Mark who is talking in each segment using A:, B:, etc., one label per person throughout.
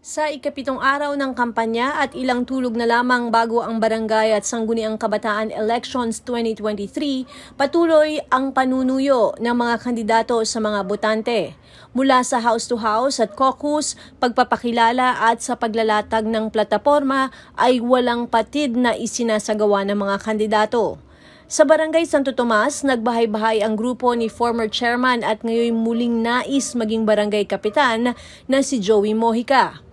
A: Sa ikapitong araw ng kampanya at ilang tulog na lamang bago ang barangay at sangguniang kabataan elections 2023, patuloy ang panunuyo ng mga kandidato sa mga botante. Mula sa house to house at caucus, pagpapakilala at sa paglalatag ng plataforma ay walang patid na isinasagawa ng mga kandidato. Sa Barangay Santo Tomas, nagbahay-bahay ang grupo ni former chairman at ngayon muling nais maging barangay kapitan na si Joey Mojica.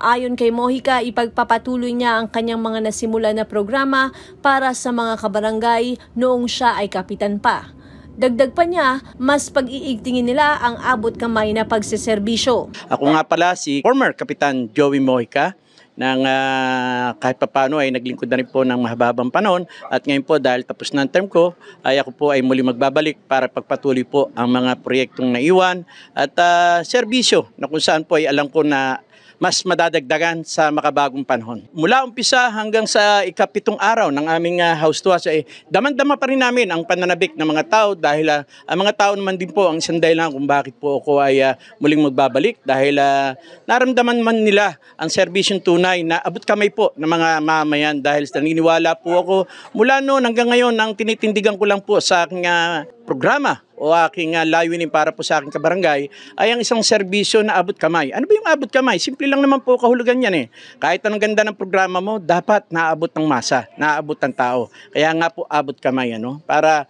A: Ayon kay Mojica, ipagpapatuloy niya ang kanyang mga nasimula na programa para sa mga kabarangay noong siya ay kapitan pa. Dagdag pa niya, mas pag-iigtingin nila ang abot kamay na pagseserbisyo.
B: Ako nga pala si former Kapitan Joey Mojica nang uh, kahit papano ay naglingkod na rin po ng mahababang panahon at ngayon po dahil tapos na ang term ko ay ako po ay muli magbabalik para pagpatuloy po ang mga proyektong naiwan at uh, serbisyo na kung saan po ay alam ko na mas madadagdagan sa makabagong panahon. Mula umpisa hanggang sa ikapitong araw ng aming uh, house to house, eh, pa rin namin ang pananabik ng mga tao dahil uh, ang mga tao naman din po ang isang dahilan kung bakit po ako ay uh, muling magbabalik dahil uh, naramdaman man nila ang serbisyong tunay na abot kamay po ng mga mamayan dahil naniniwala po ako mula noon hanggang ngayon nang tinitindigan ko lang po sa aking uh, programa o aking uh, layunin para po sa aking kabarangay ay ang isang serbisyo na abot kamay. Ano ba yung abot kamay? Simple lang naman po kahulugan yan eh. Kahit anong ganda ng programa mo, dapat naabot ng masa, naabot ng tao. Kaya nga po abot kamay ano para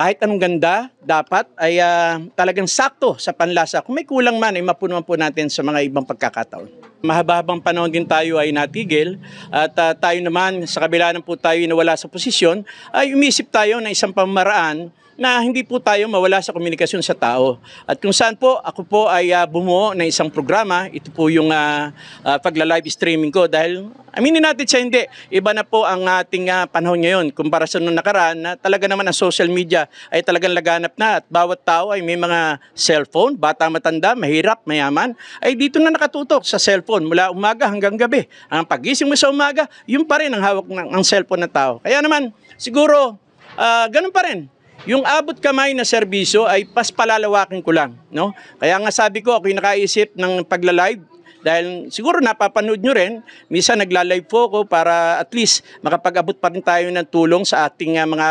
B: kahit anong ganda, dapat ay uh, talagang sakto sa panlasa. Kung may kulang man, ay mapunuan po natin sa mga ibang pagkakataon. Mahaba-habang panahon din tayo ay natigil at uh, tayo naman sa kabila ng po tayo nawala sa posisyon, ay umisip tayo ng isang pamaraan na hindi po tayo mawala sa komunikasyon sa tao. At kung saan po, ako po ay uh, bumuo ng isang programa. Ito po yung uh, uh, pagla-live streaming ko dahil aminin natin siya hindi. Iba na po ang ating uh, panahon ngayon kumpara sa noong nakaraan na talaga naman ang social media ay talagang laganap na at bawat tao ay may mga cellphone, bata matanda, mahirap, mayaman, ay dito na nakatutok sa cellphone mula umaga hanggang gabi. Ang pagising mo sa umaga, yun pa rin ang hawak ng ang cellphone ng tao. Kaya naman, siguro, uh, ganun pa rin. Yung abot kamay na serbisyo ay pas palalawakin ko lang. No? Kaya nga sabi ko, yung nakaisip ng pagla-live dahil siguro napapanood nyo rin, minsan nagla-live po ako para at least makapag-abot pa rin tayo ng tulong sa ating uh, mga,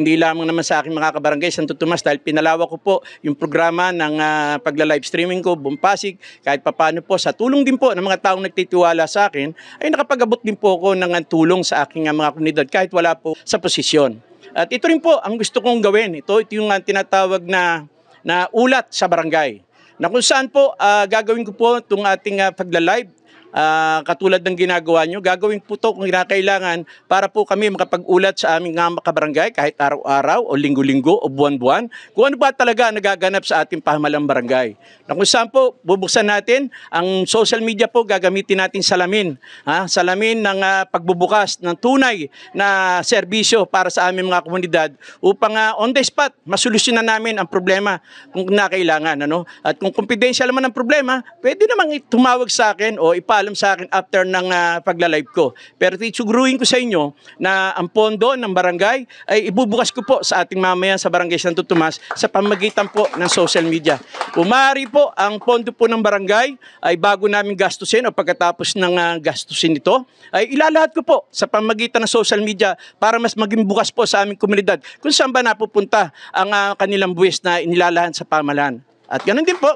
B: hindi lamang naman sa aking mga kabarangay, Santo Tomas, dahil pinalawa ko po yung programa ng uh, pagla-live streaming ko, Bumpasig, kahit papano po, sa tulong din po ng mga taong nagtitiwala sa akin, ay nakapag-abot din po ako ng ah, tulong sa aking uh, mga komunidad kahit wala po sa posisyon. At ito rin po ang gusto kong gawin. Ito, ito yung uh, tinatawag na, na ulat sa barangay na kung saan po uh, gagawin ko po itong ating uh, pagla-live uh, katulad ng ginagawa nyo, gagawin po ito kung kinakailangan para po kami makapag-ulat sa aming mga kabarangay kahit araw-araw o linggo-linggo o buwan-buwan kung ano ba talaga ang nagaganap sa ating pahamalang barangay. Na kung saan po, bubuksan natin ang social media po, gagamitin natin salamin. Ha? Salamin ng uh, pagbubukas ng tunay na serbisyo para sa aming mga komunidad upang uh, on the spot, masolusyonan namin ang problema kung nakailangan. Ano? At kung confidential naman ang problema, pwede namang tumawag sa akin o ipa alam sa akin after ng uh, pagla-live ko. Pero titsuguruhin ko sa inyo na ang pondo ng barangay ay ibubukas ko po sa ating mamaya sa Barangay Santo Tomas sa pamagitan po ng social media. Umari po, ang pondo po ng barangay ay bago namin gastusin o pagkatapos ng uh, gastusin nito, ay ilalahat ko po sa pamagitan ng social media para mas maging bukas po sa aming komunidad kung saan ba napupunta ang uh, kanilang buwis na inilalahan sa pamalan. At ganun din po,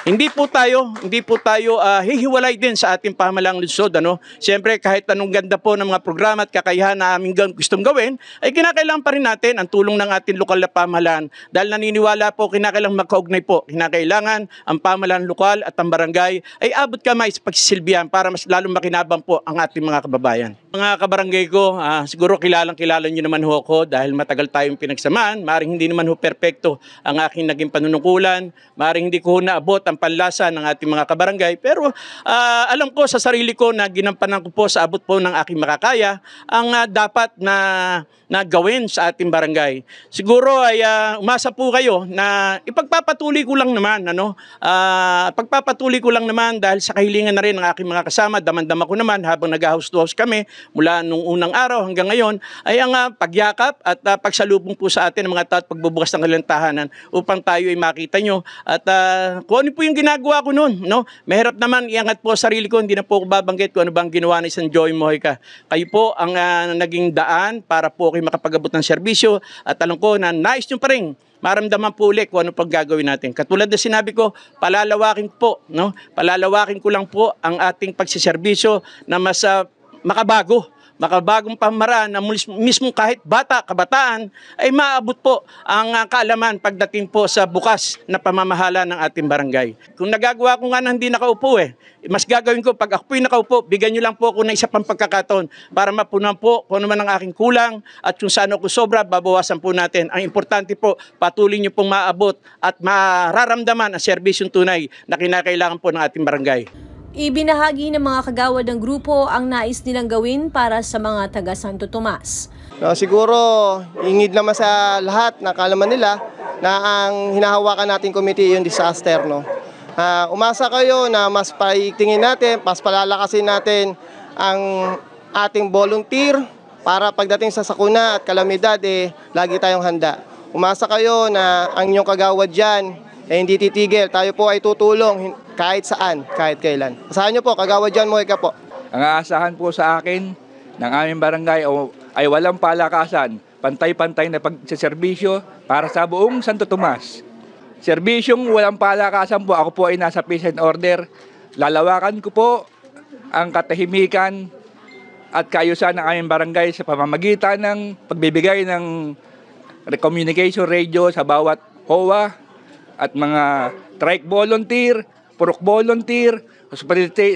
B: hindi po tayo, hindi po tayo uh, hihiwalay din sa ating pamalang lungsod. Ano? Siyempre, kahit anong ganda po ng mga programa at kakayahan na aming gustong gawin, ay kinakailangan pa rin natin ang tulong ng ating lokal na pamahalaan. Dahil naniniwala po, kinakailangan magkaugnay po. Kinakailangan ang pamahalaan lokal at ang barangay ay abot kamay sa pagsisilbihan para mas lalong makinabang po ang ating mga kababayan. Mga kabarangay ko, uh, siguro kilalang kilala nyo naman ho ako dahil matagal tayong pinagsamaan. Maring hindi naman ho perpekto ang aking naging panunungkulan. Maring hindi ko ho naabot ang panlasa ng ating mga kabarangay. Pero uh, alam ko sa sarili ko na ginampanan ko po sa abot po ng aking makakaya ang uh, dapat na, nagawin sa ating barangay. Siguro ay uh, umasa po kayo na ipagpapatuloy ko lang naman. Ano? Uh, pagpapatuloy ko lang naman dahil sa kahilingan na rin ng aking mga kasama. Damandama ko naman habang nag-house to house kami mula nung unang araw hanggang ngayon ay ang uh, pagyakap at uh, pagsalubong po sa atin ng mga tao at pagbubukas ng kanilang upang tayo ay makita nyo at uh, kung ano po po yung ginagawa ko noon. No? Mahirap naman, iangat po sarili ko. Hindi na po ako babanggit kung ano bang ginawa ni San Joy Mojica. Kayo po ang uh, naging daan para po kayo makapagabot ng serbisyo at alam ko na nice yung pa rin maramdaman po ulit kung ano paggagawin natin. Katulad na sinabi ko, palalawakin po, no? Palalawakin ko lang po ang ating pagsiservisyo na mas uh, makabago makabagong pamaraan na mismo kahit bata, kabataan, ay maabot po ang ah, kaalaman pagdating po sa bukas na pamamahala ng ating barangay. Kung nagagawa ko nga na hindi nakaupo eh, mas gagawin ko pag ako'y nakaupo, bigyan nyo lang po ako ng isa pang pagkakataon para mapunan po kung naman man ang aking kulang at kung saan ako sobra, babawasan po natin. Ang importante po, patuloy nyo pong maabot at mararamdaman ang serbisyong tunay na kinakailangan po ng ating barangay.
A: Ibinahagi ng mga kagawad ng grupo ang nais nilang gawin para sa mga taga Santo Tomas.
B: No, siguro, ingid naman sa lahat na kalaman nila na ang hinahawakan natin committee yung disaster. No? Uh, umasa kayo na mas paitingin natin, mas palalakasin natin ang ating volunteer para pagdating sa sakuna at kalamidad, eh, lagi tayong handa. Umasa kayo na ang inyong kagawad dyan, eh, hindi titigil. Tayo po ay tutulong kahit saan, kahit kailan. Asahan niyo po, kagawa John Mojica po. Ang aasahan po sa akin ng aming barangay o, ay walang palakasan, pantay-pantay na pagseserbisyo para sa buong Santo Tomas. Serbisyong walang palakasan po, ako po ay nasa peace and order. Lalawakan ko po ang katahimikan at kaayusan ng aming barangay sa pamamagitan ng pagbibigay ng communication radio sa bawat HOA at mga trike volunteer Purok volunteer,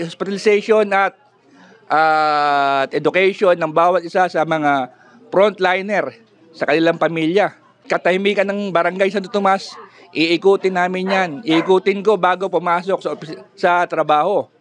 B: hospitalization at uh, education ng bawat isa sa mga frontliner sa kanilang pamilya. Katahimikan ng barangay Santo Tomas, iikutin namin yan. Iikutin ko bago pumasok sa, sa trabaho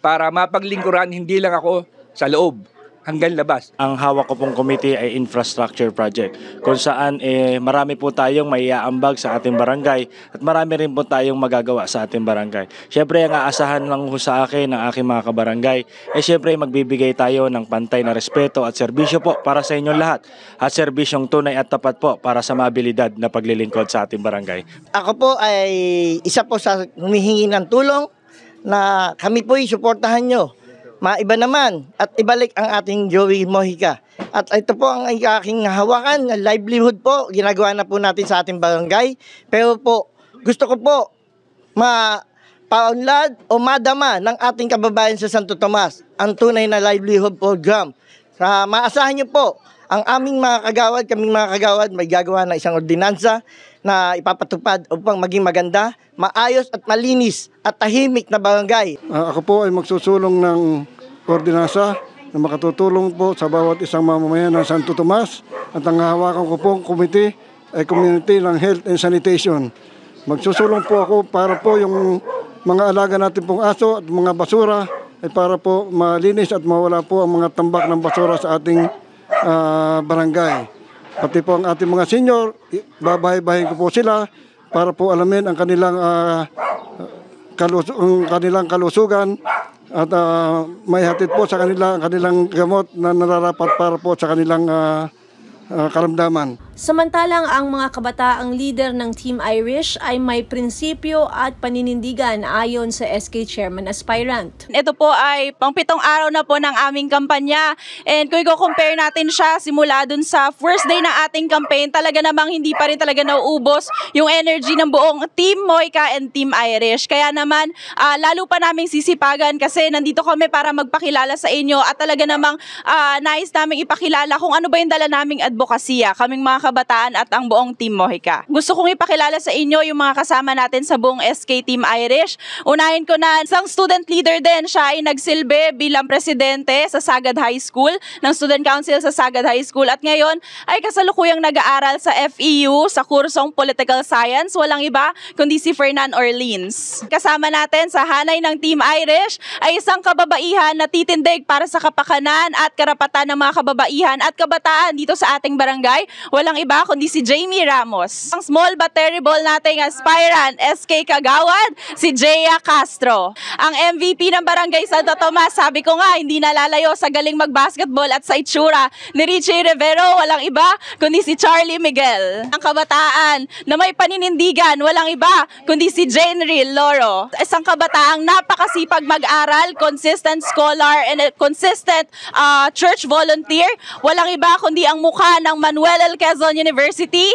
B: para mapaglingkuran hindi lang ako sa loob hanggang labas. Ang hawak ko pong committee ay infrastructure project kung saan eh, marami po tayong maiaambag sa ating barangay at marami rin po tayong magagawa sa ating barangay. Siyempre ang aasahan lang ho sa akin ng aking mga kabarangay eh siyempre magbibigay tayo ng pantay na respeto at serbisyo po para sa inyong lahat at serbisyong tunay at tapat po para sa mabilidad na paglilingkod sa ating barangay. Ako po ay isa po sa humihingi ng tulong na kami po ay suportahan nyo maiba naman at ibalik ang ating Joey Mojica. At ito po ang aking hawakan, livelihood po, ginagawa na po natin sa ating barangay. Pero po, gusto ko po ma paunlad o madama ng ating kababayan sa Santo Tomas ang tunay na livelihood program. Sa maasahan niyo po ang aming mga kagawad, kaming mga kagawad, may gagawa na isang ordinansa na ipapatupad upang maging maganda, maayos at malinis at tahimik na barangay. Uh, ako po ay magsusulong ng ordinansa na makatutulong po sa bawat isang mamamayan ng Santo Tomas at ang hawakan ko pong committee ay community ng health and sanitation. Magsusulong po ako para po yung mga alaga natin pong aso at mga basura ay para po malinis at mawala po ang mga tambak ng basura sa ating uh, barangay. Pati po ang ating mga senior, babahay-bahay ko po sila para po alamin ang kanilang uh, kalus ang kanilang kalusugan at uh, may hatid po sa kanila ang kanilang gamot na nararapat para po sa kanilang uh, uh, karamdaman.
A: Samantalang ang mga kabataang leader ng Team Irish ay may prinsipyo at paninindigan ayon sa SK Chairman Aspirant. Ito
C: po ay pangpitong araw na po ng aming kampanya and kung i-compare natin siya simula dun sa first day ng ating campaign, talaga namang hindi pa rin talaga nauubos yung energy ng buong Team Moika and Team Irish. Kaya naman, uh, lalo pa naming sisipagan kasi nandito kami para magpakilala sa inyo at talaga namang uh, nais nice naming ipakilala kung ano ba yung dala naming advocacy advokasya, kaming mga kabataan at ang buong Team Mojica. Gusto kong ipakilala sa inyo yung mga kasama natin sa buong SK Team Irish. Unahin ko na isang student leader din. Siya ay nagsilbi bilang presidente sa Sagad High School, ng Student Council sa Sagad High School at ngayon ay kasalukuyang nag-aaral sa FEU sa kursong Political Science. Walang iba kundi si Fernan Orleans. Kasama natin sa hanay ng Team Irish ay isang kababaihan na titindig para sa kapakanan at karapatan ng mga kababaihan at kabataan dito sa ating ating barangay, walang iba kundi si Jamie Ramos. Ang small but terrible nating aspirant, SK Kagawad, si Jaya Castro. Ang MVP ng barangay Santo Tomas, sabi ko nga, hindi nalalayo sa galing magbasketball at sa itsura ni Richie Rivero, walang iba kundi si Charlie Miguel. Ang kabataan na may paninindigan, walang iba kundi si Jane Loro. Isang kabataang napakasipag mag-aral, consistent scholar, and a consistent uh, church volunteer. Walang iba kundi ang mukha ng Manuel L. Quezon University,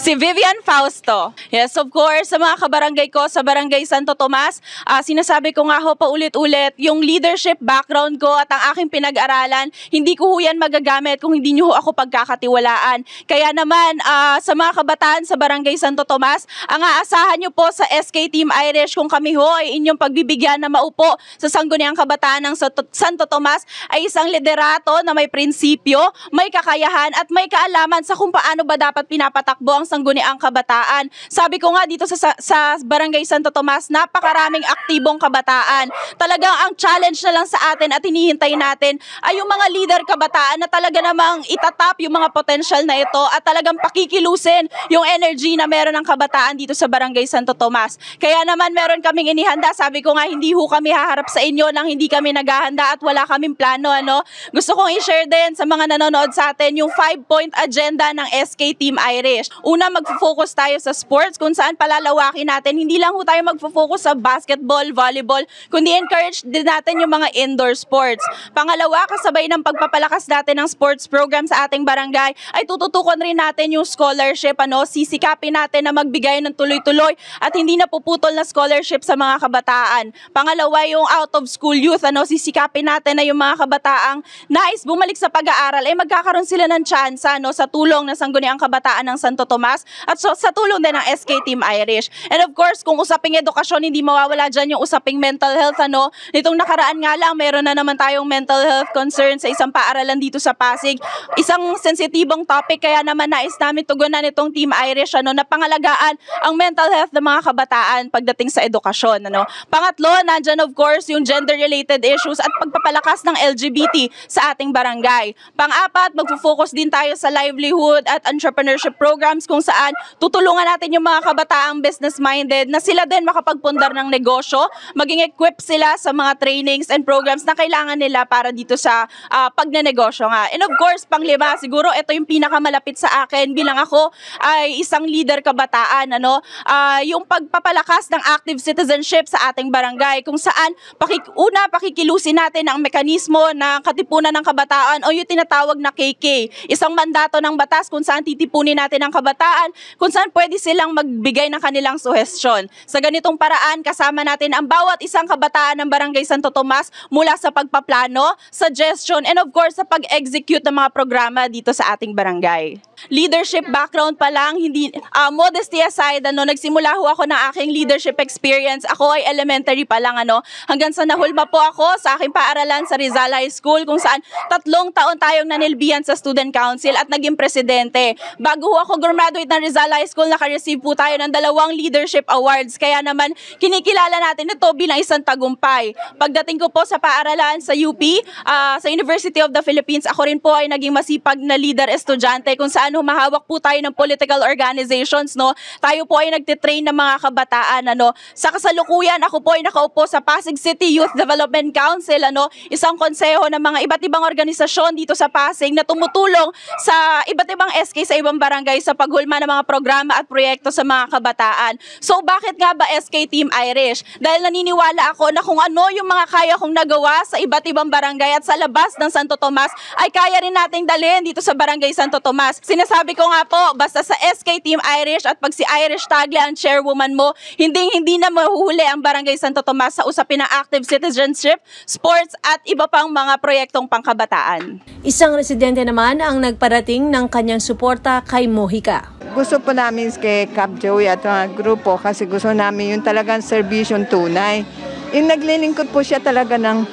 C: Si Vivian Fausto. Yes, of course, sa mga kabarangay ko sa Barangay Santo Tomas, uh, sinasabi ko nga ho paulit-ulit, yung leadership background ko at ang aking pinag-aralan, hindi ko huyan magagamit kung hindi nyo ho ako pagkakatiwalaan. Kaya naman, uh, sa mga kabataan sa Barangay Santo Tomas, ang aasahan nyo po sa SK Team Irish kung kami ho ay inyong pagbibigyan na maupo sa Sangguniang Kabataan ng Santo Tomas ay isang liderato na may prinsipyo, may kakayahan at may kaalaman sa kung paano ba dapat pinapatakbo tumatakbo ang sangguniang kabataan. Sabi ko nga dito sa, sa Barangay Santo Tomas, napakaraming aktibong kabataan. Talagang ang challenge na lang sa atin at hinihintay natin ay yung mga leader kabataan na talaga namang itatap yung mga potential na ito at talagang pakikilusin yung energy na meron ng kabataan dito sa Barangay Santo Tomas. Kaya naman meron kaming inihanda. Sabi ko nga hindi ho kami haharap sa inyo nang hindi kami naghahanda at wala kaming plano. Ano? Gusto kong i-share din sa mga nanonood sa atin yung 5-point agenda ng SK Team Irish. Una, mag-focus tayo sa sports kung saan palalawakin natin. Hindi lang ho tayo mag-focus sa basketball, volleyball, kundi encourage din natin yung mga indoor sports. Pangalawa, kasabay ng pagpapalakas natin ng sports program sa ating barangay, ay tututukan rin natin yung scholarship. Ano, sisikapin natin na magbigay ng tuloy-tuloy at hindi na puputol na scholarship sa mga kabataan. Pangalawa, yung out of school youth. Ano, sisikapin natin na yung mga kabataang nais bumalik sa pag-aaral, ay magkakaroon sila ng chance ano, sa tulong ng Sangguniang Kabataan ng Santo Tomas at so, sa tulong din ng SK Team Irish. And of course, kung usaping edukasyon, hindi mawawala dyan yung usaping mental health. Ano? Nitong nakaraan nga lang, meron na naman tayong mental health concerns sa isang paaralan dito sa Pasig. Isang sensitibong topic kaya naman nais namin tugunan itong Team Irish ano, na pangalagaan ang mental health ng mga kabataan pagdating sa edukasyon. Ano? Pangatlo, nandyan of course yung gender-related issues at pagpapalakas ng LGBT sa ating barangay. Pang-apat, magfo-focus din tayo sa livelihood at entrepreneurship program programs kung saan tutulungan natin yung mga kabataang business-minded na sila din makapagpundar ng negosyo, maging equip sila sa mga trainings and programs na kailangan nila para dito sa uh, pagnenegosyo nga. And of course, panglima, siguro ito yung pinakamalapit sa akin bilang ako ay isang leader kabataan, ano? Uh, yung pagpapalakas ng active citizenship sa ating barangay kung saan pakik una pakikilusin natin ang mekanismo ng katipunan ng kabataan o yung tinatawag na KK, isang mandato ng batas kung saan titipunin natin ang kabataan kabataan kung saan pwede silang magbigay ng kanilang suhestyon. Sa ganitong paraan, kasama natin ang bawat isang kabataan ng Barangay Santo Tomas mula sa pagpaplano, suggestion, and of course sa pag-execute ng mga programa dito sa ating barangay leadership background pa lang, hindi, uh, modesty aside, ano, nagsimula ho ako ng aking leadership experience. Ako ay elementary pa lang, ano, hanggang sa nahulma po ako sa aking paaralan sa Rizal High School kung saan tatlong taon tayong nanilbihan sa student council at naging presidente. Bago ho ako graduate ng Rizal High School, nakareceive po tayo ng dalawang leadership awards. Kaya naman, kinikilala natin ito bilang isang tagumpay. Pagdating ko po sa paaralan sa UP, uh, ah, sa University of the Philippines, ako rin po ay naging masipag na leader estudyante kung saan naman, humahawak po tayo ng political organizations, no? Tayo po ay nagtitrain ng mga kabataan, ano? Sa kasalukuyan, ako po ay nakaupo sa Pasig City Youth Development Council, ano? Isang konseho ng mga iba't ibang organisasyon dito sa Pasig na tumutulong sa iba't ibang SK sa ibang barangay sa paghulma ng mga programa at proyekto sa mga kabataan. So bakit nga ba SK Team Irish? Dahil naniniwala ako na kung ano yung mga kaya kong nagawa sa iba't ibang barangay at sa labas ng Santo Tomas ay kaya rin nating dalhin dito sa Barangay Santo Tomas. Sin sinasabi ko nga po, basta sa SK Team Irish at pag si Irish Tagle ang chairwoman mo, hindi hindi na mahuhuli ang Barangay Santo Tomas sa usapin ng active citizenship, sports at iba pang mga proyektong pangkabataan. Isang residente naman ang nagparating
A: ng kanyang suporta kay Mojica. Gusto po namin kay Cap Joey at mga grupo kasi gusto namin yung talagang servisyon tunay. Yung naglilingkod po siya talaga ng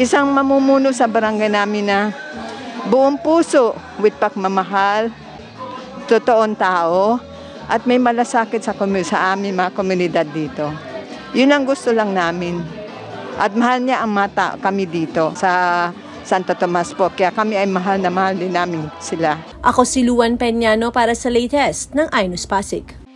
A: isang mamumuno sa barangay namin na buong puso with pagmamahal, totoong tao, at may malasakit sa, sa amin mga komunidad dito. Yun ang gusto lang namin. At mahal niya ang mata kami dito sa Santo Tomas po. Kaya kami ay mahal na mahal din namin sila. Ako si Luan Peñano para sa latest ng Inus Pasig.